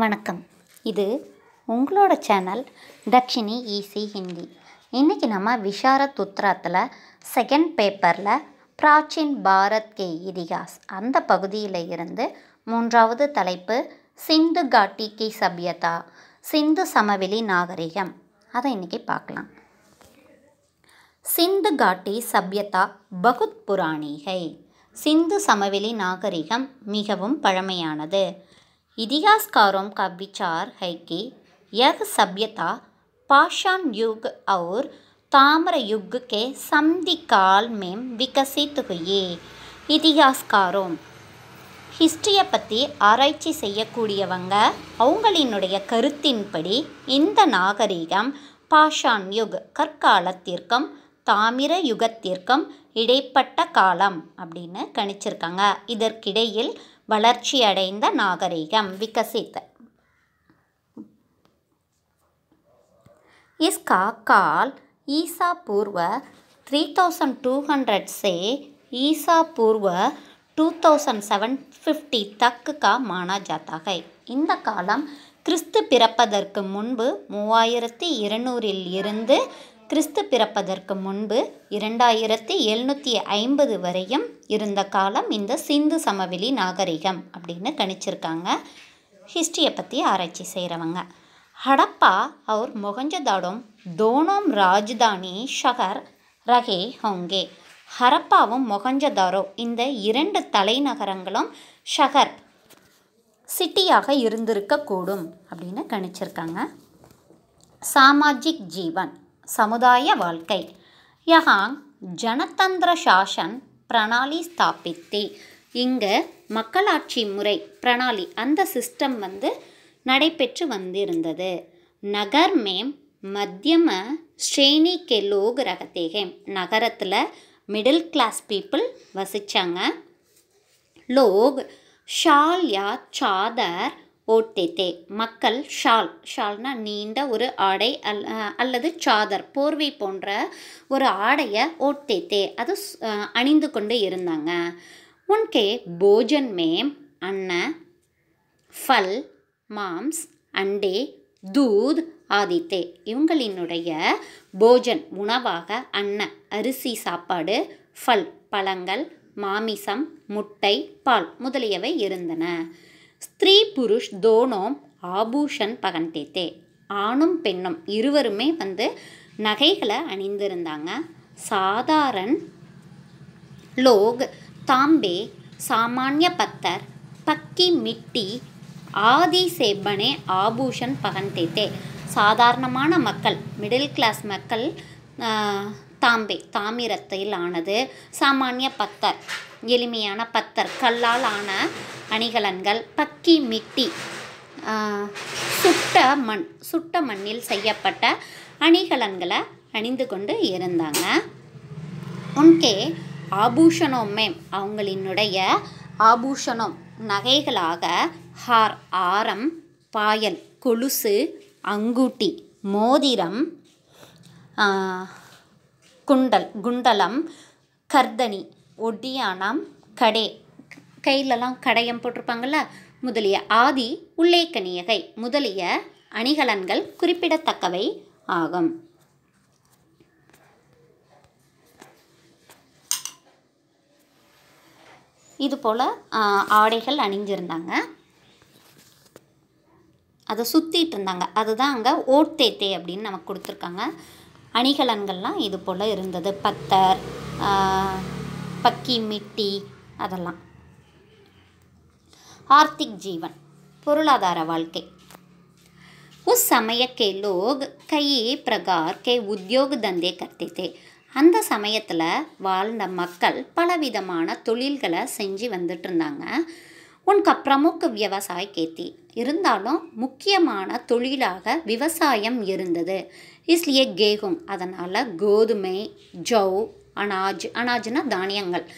வணக்கம் இது உங்களோட சேனல் தக்ஷினி ஈசி ஹிந்தி இன்றைக்கி நம்ம விஷாரத் உத்ராத்தில் செகண்ட் பேப்பரில் பிராச்சீன் பாரத் கே இதிகாஸ் அந்த பகுதியில் இருந்து மூன்றாவது தலைப்பு சிந்து காட்டி கி சபியதா சிந்து சமவெளி நாகரிகம் அதை இன்றைக்கி பார்க்கலாம் சிந்து காட்டி சபியதா பகுத் புராணிகை சிந்து சமவெளி நாகரிகம் மிகவும் பழமையானது இதிகாஸ்காரம் का विचार है कि यह सभ्यता पाषाण युग और ताम्र युग के संधि काल में विकसित ஹிஸ்ட்ரியை பற்றி ஆராய்ச்சி செய்யக்கூடியவங்க அவங்களினுடைய கருத்தின்படி இந்த நாகரிகம் பாஷான் யுக் கற்காலத்திற்கும் தாமிர யுகத்திற்கும் இடைப்பட்ட காலம் அப்படின்னு கணிச்சிருக்காங்க இதற்கிடையில் வளர்ச்சியடைந்த நாகரிகம் விகசித்த இஸ்கா கால் ஈசா பூர்வ த்ரீ தௌசண்ட் டூ ஹண்ட்ரட் சே ஈசா பூர்வ டூ தௌசண்ட் செவன் ஃபிஃப்டி தக்கு கா மானா ஜாத்தகை இந்த காலம் கிறிஸ்து பிறப்பதற்கு முன்பு மூவாயிரத்தி இருநூறில் இருந்து கிறிஸ்து பிறப்பதற்கு முன்பு இரண்டாயிரத்தி எழுநூற்றி ஐம்பது வரையும் இருந்த காலம் இந்த சிந்து சமவெளி நாகரிகம் அப்படின்னு கணிச்சிருக்காங்க ஹிஸ்ட்ரியை பற்றி ஆராய்ச்சி செய்கிறவங்க ஹடப்பா அவர் முகஞ்சதாடும் தோனோம் ராஜதானி ஷஹர் ரஹே ஹோங்கே ஹரப்பாவும் மொகஞ்சதாரோ இந்த இரண்டு தலைநகரங்களும் ஷஹர் சிட்டியாக இருந்திருக்கக்கூடும் அப்படின்னு கணிச்சிருக்காங்க சாமாஜிக் ஜீவன் சமுதாய வாழ்க்கை யஹாங் ஜனதந்திர சாசன் பிரணாலி ஸ்தாபித்தி இங்கே மக்களாட்சி முறை பிரணாலி அந்த சிஸ்டம் வந்து நடைபெற்று வந்திருந்தது நகர் மேம் மத்தியம ஸ்ரேணி கெலோக் லோக் நகரத்தில் மிடில் கிளாஸ் பீப்புள் வசித்தாங்க லோக் ஷால் யா சாதர் ஓட்டேத்தே மக்கள் ஷால் ஷால்னா நீண்ட ஒரு ஆடை அல் அல்லது சாதர் போர்வை போன்ற ஒரு ஆடையை ஓட்டேத்தே அது அணிந்து கொண்டு இருந்தாங்க உன்கே போஜன் மேம் அன்ன ஃபல் மாம்ஸ் அண்டே தூத் ஆதித்தே இவங்களினுடைய போஜன் உணவாக அன்ன அரிசி சாப்பாடு ஃபல் பழங்கள் மாமிசம் முட்டை பால் முதலியவை இருந்தன ஸ்திரீ புருஷ் தோனோம் ஆபூஷன் பகண்டேத்தே ஆணும் பெண்ணும் இருவருமே வந்து நகைகளை அணிந்திருந்தாங்க சாதாரண் லோக் தாம்பே சாமானிய பத்தர் பக்கி மிட்டி ஆதி சேப்பனே ஆபூஷன் பகண்டேத்தே சாதாரணமான மக்கள் மிடில் கிளாஸ் மக்கள் தாம்பே தாமிரத்தில் ஆனது சாமானிய பத்தர் எளிமையான பத்தர் கல்லால் ஆன அணிகலன்கள் பக்கி மிட்டி சுட்ட மண் சுட்ட மண்ணில் செய்யப்பட்ட அணிகலன்களை அணிந்து கொண்டு இருந்தாங்க உன்கே மேம் அவங்களினுடைய ஆபூஷணம் நகைகளாக ஹார் ஆரம் பாயல் கொலுசு அங்கூட்டி மோதிரம் குண்டல் குண்டலம் கர்தனி ஒட்டியானம் கடே கையிலலாம் கடையம் போட்டிருப்பாங்கல்ல முதலிய ஆதி உள்ளேக்கணியகை முதலிய அணிகலன்கள் குறிப்பிடத்தக்கவை ஆகும் இது போல் ஆடைகள் அணிஞ்சிருந்தாங்க அதை சுற்றிட்டு இருந்தாங்க அதுதான் அங்கே ஓட்டேத்தே அப்படின்னு நமக்கு கொடுத்துருக்காங்க அணிகலன்கள்லாம் இது போல் இருந்தது பத்தர் பக்கி மிட்டி அதெல்லாம் ஆர்த்திக் ஜீவன் பொருளாதார வாழ்க்கை உஸ் சமயக்கே லோக் लोग பிரகார் கே உத்தியோக தந்தே धंधे அந்த சமயத்தில் வாழ்ந்த மக்கள் பலவிதமான தொழில்களை செஞ்சு வந்துட்டு இருந்தாங்க உனக்கு பிரமுக விவசாய கேத்தி இருந்தாலும் முக்கியமான தொழிலாக விவசாயம் இருந்தது இஸ்லியே கேகும் அதனால் கோதுமை ஜவ் அனாஜ் அனாஜ்னா தானியங்கள்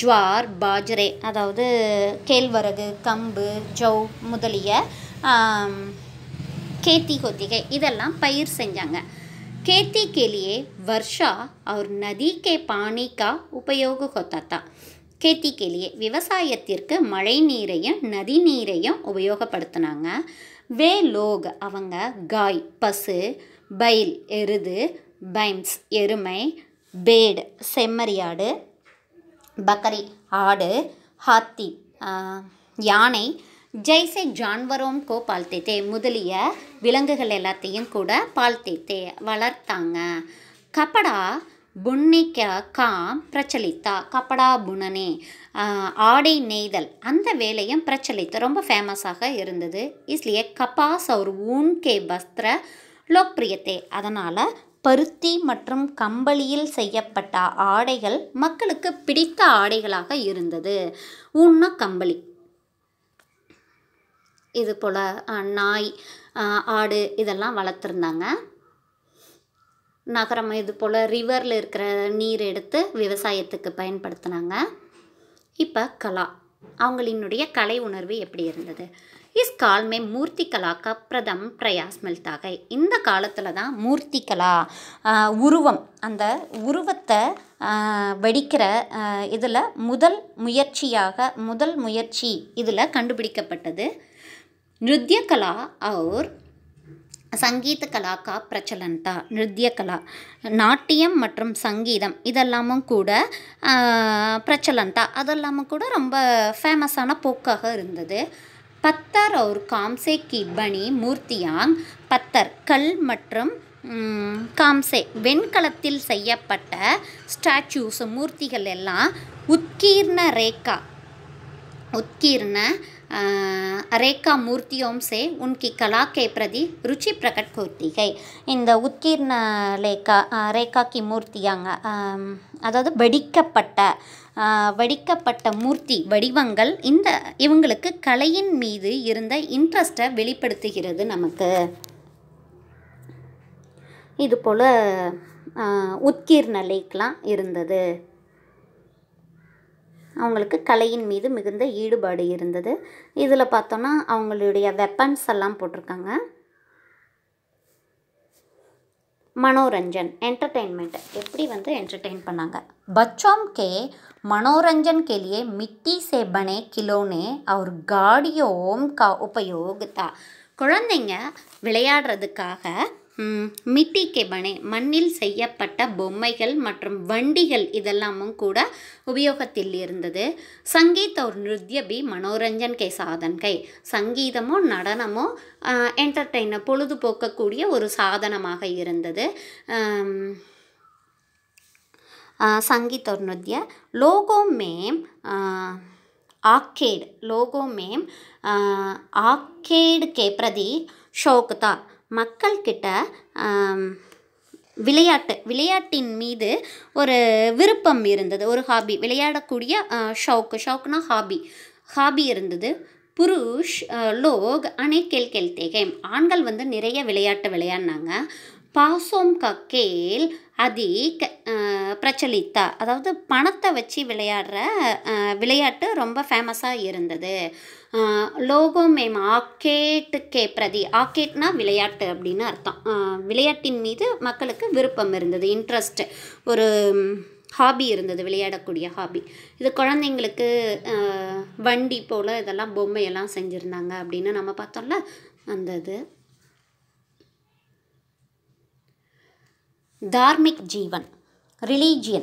ஜுவார் பாஜரே அதாவது கேழ்வரகு கம்பு ஜவு முதலிய கேத்தி கொத்திகை இதெல்லாம் பயிர் செஞ்சாங்க கேத்தி கேலியே வர்ஷா அவர் और नदी के पानी का उपयोग விவசாயத்திற்கு மழை நீரையும் நதி நீரையும் உபயோகப்படுத்தினாங்க வே லோக் அவங்க காய் பசு பயில் எருது பைம்ஸ் எருமை பேடு செம்மறியாடு பக்கரி ஆடு ஹாத்தி யானை ஜெய்சே ஜான்வரோம் கோ பால் தேத்தே முதலிய விலங்குகள் எல்லாத்தையும் கூட பால் தேத்தே வளர்த்தாங்க கப்படா புன்னிக்க காம் பிரச்சலித்தா கப்படா புனனே ஆடை நெய்தல் அந்த வேலையும் பிரச்சலித்து ரொம்ப ஃபேமஸாக இருந்தது இஸ்லியே கபாஸ் ஊன் ஊன்கே பஸ்திர லோக்பிரியத்தே அதனால் பருத்தி மற்றும் கம்பளியில் செய்யப்பட்ட ஆடைகள் மக்களுக்கு பிடித்த ஆடைகளாக இருந்தது ஊன்னா கம்பளி இது போல் நாய் ஆடு இதெல்லாம் வளர்த்துருந்தாங்க நகரம் இது போல் ரிவரில் இருக்கிற நீர் எடுத்து விவசாயத்துக்கு பயன்படுத்தினாங்க இப்போ கலா அவங்களினுடைய கலை உணர்வு எப்படி இருந்தது இஸ் काल में मूर्ति कला का प्रथम प्रयास இந்த காலத்தில் தான் மூர்த்திகலா உருவம் அந்த உருவத்தை வெடிக்கிற இதில் முதல் முயற்சியாக முதல் முயற்சி இதில் கண்டுபிடிக்கப்பட்டது नृत्य कला और சங்கீத கலா கா பிரச்சலன்தா நிருத்திய கலா நாட்டியம் மற்றும் சங்கீதம் இதெல்லாமும் கூட பிரச்சலன்தா அதெல்லாமும் கூட ரொம்ப ஃபேமஸான போக்காக இருந்தது பத்தர் ஒரு காம்சே கி பனி மூர்த்தியாங் பத்தர் கல் மற்றும் காம்சே வெண்கலத்தில் செய்யப்பட்ட ஸ்டாச்சூஸ் மூர்த்திகள் எல்லாம் உத்கீர்ண ரேகா உத்கீர்ண रेखा मूर्तियों से उनकी कला के प्रति रुचि प्रकट होती है இந்த உத்கீர்ண லேக்கா ரேகாக்கி மூர்த்தியாங்க அதாவது வெடிக்கப்பட்ட வடிக்கப்பட்ட மூர்த்தி வடிவங்கள் இந்த இவங்களுக்கு கலையின் மீது இருந்த இன்ட்ரெஸ்ட்டை வெளிப்படுத்துகிறது நமக்கு இது போல் உத்கீர்ண லேக்லாம் இருந்தது அவங்களுக்கு கலையின் மீது மிகுந்த ஈடுபாடு இருந்தது இதில் பார்த்தோன்னா அவங்களுடைய வெப்பன்ஸ் எல்லாம் போட்டிருக்காங்க மனோரஞ்சன் என்டர்டெயின்மெண்ட் எப்படி வந்து என்டர்டெயின் பண்ணாங்க பச்சோம் கே மனோரஞ்சன் கேலியே மிட்டி சேபனே கிலோனே அவர் காடியோம் கா உபயோகித்தா குழந்தைங்க விளையாடுறதுக்காக மிட்டி பனே மண்ணில் செய்யப்பட்ட பொம்மைகள் மற்றும் வண்டிகள் இதெல்லாமும் கூட உபயோகத்தில் இருந்தது சங்கீத ஒரு நிருத்ய பி மனோரஞ்சன் கை சாதன் கை சங்கீதமோ நடனமோ என்டர்டெயின் பொழுதுபோக்கக்கூடிய ஒரு சாதனமாக இருந்தது संगीत और नृत्य लोगों மேம் आर्केड लोगों में आर्केड के प्रति शौक மக்கள்கிட்ட விளையாட்டு விளையாட்டின் மீது ஒரு விருப்பம் இருந்தது ஒரு ஹாபி விளையாடக்கூடிய ஷவுக்கு ஷவுக்குனா ஹாபி ஹாபி இருந்தது புருஷ் லோக் அணை கேள் தேகை ஆண்கள் வந்து நிறைய விளையாட்டு விளையாடினாங்க பாசோம் கக்கேல் அதி பிரச்சலித்தா அதாவது பணத்தை வச்சு விளையாடுற விளையாட்டு ரொம்ப ஃபேமஸாக இருந்தது லோகோம் மேம் ஆக்கேட்டு கே பிரதி ஆக்கேட்னா விளையாட்டு அப்படின்னு அர்த்தம் விளையாட்டின் மீது மக்களுக்கு விருப்பம் இருந்தது இன்ட்ரெஸ்ட் ஒரு ஹாபி இருந்தது விளையாடக்கூடிய ஹாபி இது குழந்தைங்களுக்கு வண்டி போல் இதெல்லாம் பொம்மையெல்லாம் செஞ்சுருந்தாங்க அப்படின்னு நம்ம பார்த்தோம்ல அந்த இது धार्मिक जीवन रिलीजियन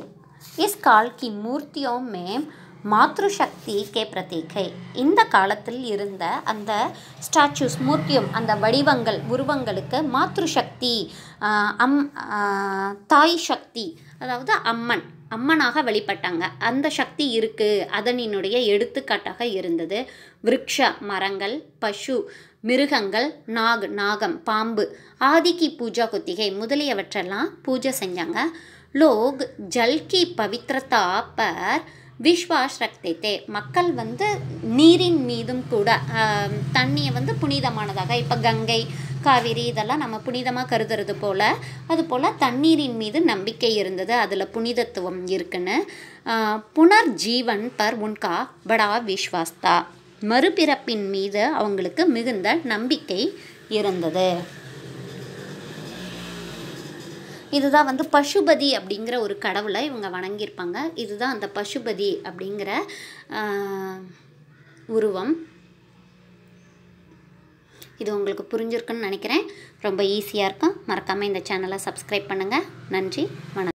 इस काल की மேம் மாத்ரு சக்தி கே பிரதீகை இந்த காலத்தில் இருந்த அந்த ஸ்டாச்சூஸ் மூர்த்தியம் அந்த வடிவங்கள் உருவங்களுக்கு மாத்ரு சக்தி அம் தாய் சக்தி அதாவது அம்மன் அம்மனாக வெளிப்பட்டாங்க அந்த சக்தி இருக்குது அதனினுடைய எடுத்துக்காட்டாக இருந்தது விருக்ஷ மரங்கள் பசு மிருகங்கள் நாக் நாகம் பாம்பு ஆதிக்கி பூஜா குத்திகை முதலியவற்றெல்லாம் பூஜை செஞ்சாங்க லோக் ஜல்கி பவித்ரதா பர் விஸ்வாஸ் ரக்தித்தே மக்கள் வந்து நீரின் மீதும் கூட தண்ணியை வந்து புனிதமானதாக இப்போ கங்கை காவிரி இதெல்லாம் நம்ம புனிதமாக கருதுறது போல் அதுபோல் தண்ணீரின் மீது நம்பிக்கை இருந்தது அதில் புனிதத்துவம் இருக்குன்னு புனர்ஜீவன் பர் உன்கா படா விஸ்வாஸ்தா மறுபிறப்பின் மீது அவங்களுக்கு மிகுந்த நம்பிக்கை இருந்தது இதுதான் வந்து பசுபதி அப்படிங்கிற ஒரு கடவுளை இவங்க வணங்கியிருப்பாங்க இதுதான் அந்த பசுபதி அப்படிங்கிற உருவம் இது உங்களுக்கு புரிஞ்சிருக்குன்னு நினைக்கிறேன் ரொம்ப ஈஸியாக இருக்கும் மறக்காமல் இந்த சேனலை சப்ஸ்கிரைப் பண்ணுங்கள் நன்றி வணக்கம்